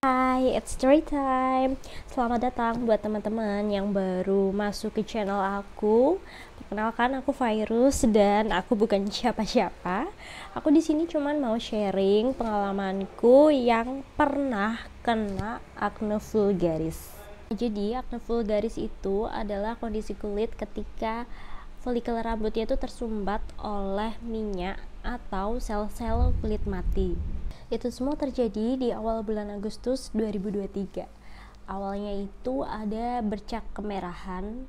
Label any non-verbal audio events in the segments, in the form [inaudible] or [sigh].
Hai, it's story time. Selamat datang buat teman-teman yang baru masuk ke channel aku. Perkenalkan aku Virus dan aku bukan siapa-siapa. Aku di sini cuman mau sharing pengalamanku yang pernah kena acne vulgaris. Jadi, acne vulgaris itu adalah kondisi kulit ketika folikel rambutnya yaitu tersumbat oleh minyak atau sel-sel kulit mati. Itu semua terjadi di awal bulan Agustus 2023. Awalnya itu ada bercak kemerahan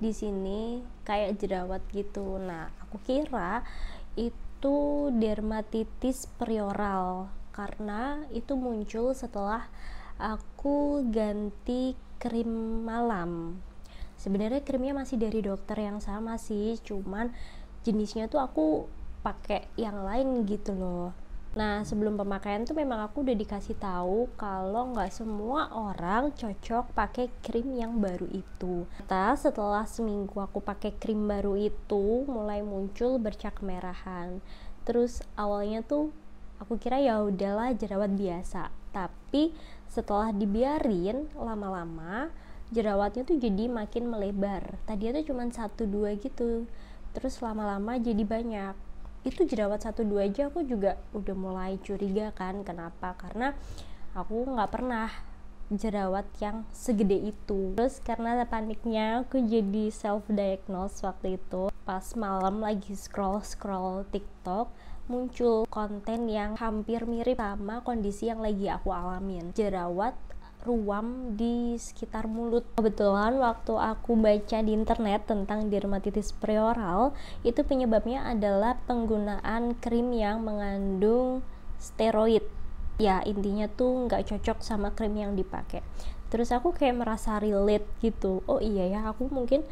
di sini kayak jerawat gitu. Nah, aku kira itu dermatitis perioral karena itu muncul setelah aku ganti krim malam sebenarnya krimnya masih dari dokter yang sama sih cuman jenisnya tuh aku pakai yang lain gitu loh Nah, sebelum pemakaian tuh memang aku udah dikasih tahu kalau nggak semua orang cocok pakai krim yang baru itu. Kata setelah seminggu aku pakai krim baru itu mulai muncul bercak kemerahan. Terus awalnya tuh aku kira ya udahlah jerawat biasa, tapi setelah dibiarin lama-lama jerawatnya tuh jadi makin melebar tadi itu cuma satu dua gitu terus lama-lama jadi banyak itu jerawat satu dua aja aku juga udah mulai curiga kan kenapa karena aku nggak pernah jerawat yang segede itu terus karena paniknya aku jadi self diagnose waktu itu pas malam lagi scroll scroll TikTok muncul konten yang hampir mirip sama kondisi yang lagi aku alamin jerawat ruam di sekitar mulut. Kebetulan waktu aku baca di internet tentang dermatitis preoral, itu penyebabnya adalah penggunaan krim yang mengandung steroid. Ya, intinya tuh nggak cocok sama krim yang dipakai. Terus aku kayak merasa relate gitu. Oh iya ya, aku mungkin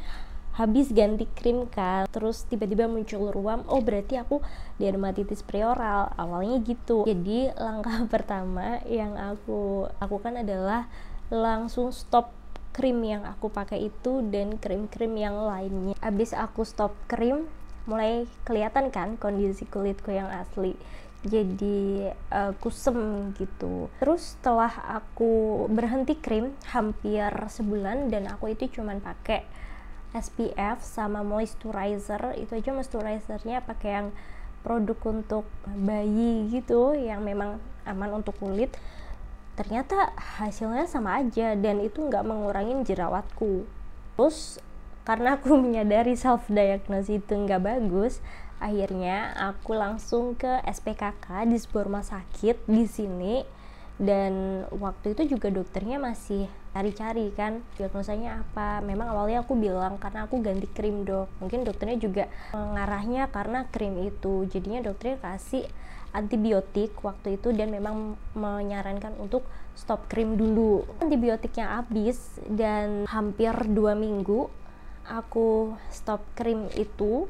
habis ganti krim kan terus tiba-tiba muncul ruam oh berarti aku dermatitis prioral awalnya gitu jadi langkah [laughs] pertama yang aku lakukan adalah langsung stop krim yang aku pakai itu dan krim-krim yang lainnya habis aku stop krim mulai kelihatan kan kondisi kulitku yang asli jadi uh, kusem gitu terus setelah aku berhenti krim hampir sebulan dan aku itu cuman pakai SPF sama moisturizer itu aja moisturizernya pakai yang produk untuk bayi gitu yang memang aman untuk kulit ternyata hasilnya sama aja dan itu nggak mengurangi jerawatku terus karena aku [laughs] menyadari self diagnosis itu nggak bagus akhirnya aku langsung ke SPKK di sebuah rumah sakit di sini dan waktu itu juga dokternya masih cari-cari kan diagnosanya apa memang awalnya aku bilang karena aku ganti krim dok mungkin dokternya juga mengarahnya karena krim itu jadinya dokternya kasih antibiotik waktu itu dan memang menyarankan untuk stop krim dulu antibiotiknya habis dan hampir dua minggu aku stop krim itu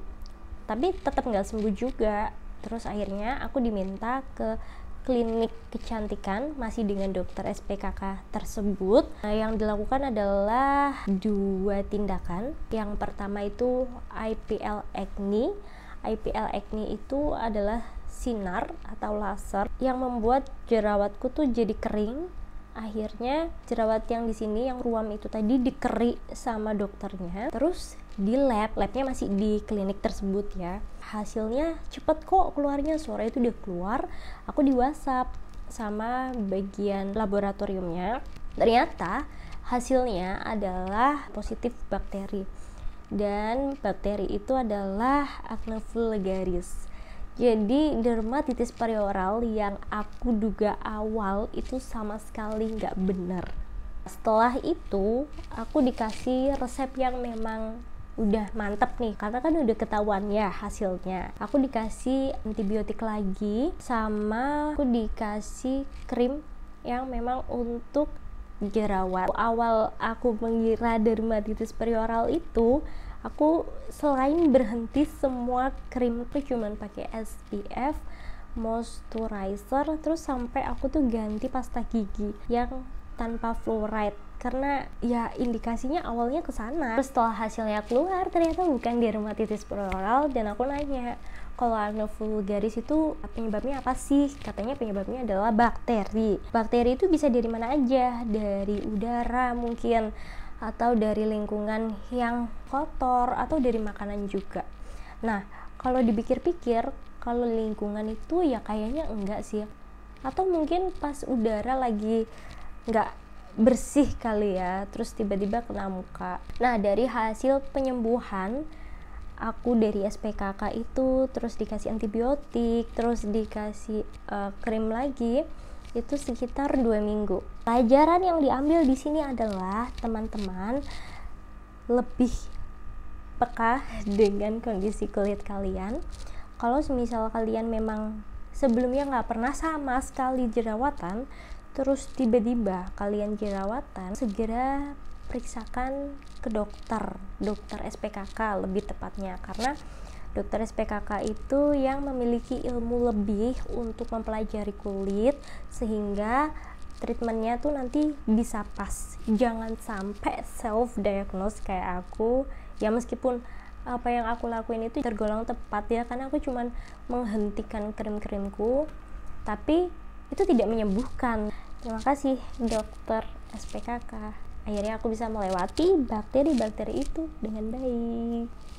tapi tetap nggak sembuh juga terus akhirnya aku diminta ke klinik kecantikan masih dengan dokter SPKK tersebut nah, yang dilakukan adalah dua tindakan yang pertama itu IPL acne IPL acne itu adalah sinar atau laser yang membuat jerawatku tuh jadi kering akhirnya jerawat yang di sini yang ruam itu tadi dikeri sama dokternya terus di lab, labnya masih di klinik tersebut ya. Hasilnya cepet kok keluarnya, suara itu udah keluar, aku di WhatsApp sama bagian laboratoriumnya. Ternyata hasilnya adalah positif bakteri. Dan bakteri itu adalah acne vulgaris Jadi dermatitis perioral yang aku duga awal itu sama sekali nggak benar. Setelah itu aku dikasih resep yang memang udah mantep nih karena kan udah ketahuan ya hasilnya aku dikasih antibiotik lagi sama aku dikasih krim yang memang untuk jerawat awal aku mengira dermatitis perioral itu aku selain berhenti semua krim itu cuman pakai SPF moisturizer terus sampai aku tuh ganti pasta gigi yang tanpa fluoride karena ya indikasinya awalnya ke sana terus setelah hasilnya keluar ternyata bukan dermatitis peroral dan aku nanya kalau acne vulgaris itu penyebabnya apa sih? Katanya penyebabnya adalah bakteri. Bakteri itu bisa dari mana aja, dari udara mungkin atau dari lingkungan yang kotor atau dari makanan juga. Nah, kalau dipikir-pikir, kalau lingkungan itu ya kayaknya enggak sih. Atau mungkin pas udara lagi enggak bersih kali ya terus tiba-tiba kena muka nah dari hasil penyembuhan aku dari SPKK itu terus dikasih antibiotik terus dikasih uh, krim lagi itu sekitar dua minggu pelajaran yang diambil di sini adalah teman-teman lebih peka [laughs] dengan kondisi kulit kalian kalau misal kalian memang sebelumnya nggak pernah sama sekali jerawatan terus tiba-tiba kalian jerawatan, segera periksakan ke dokter, dokter SPKK lebih tepatnya karena dokter SPKK itu yang memiliki ilmu lebih untuk mempelajari kulit sehingga treatmentnya tuh nanti bisa pas jangan sampai self diagnose kayak aku ya meskipun apa yang aku lakuin itu tergolong tepat ya karena aku cuman menghentikan krim-krimku tapi itu tidak menyembuhkan Terima kasih dokter SPKK. Akhirnya aku bisa melewati bakteri-bakteri itu dengan baik.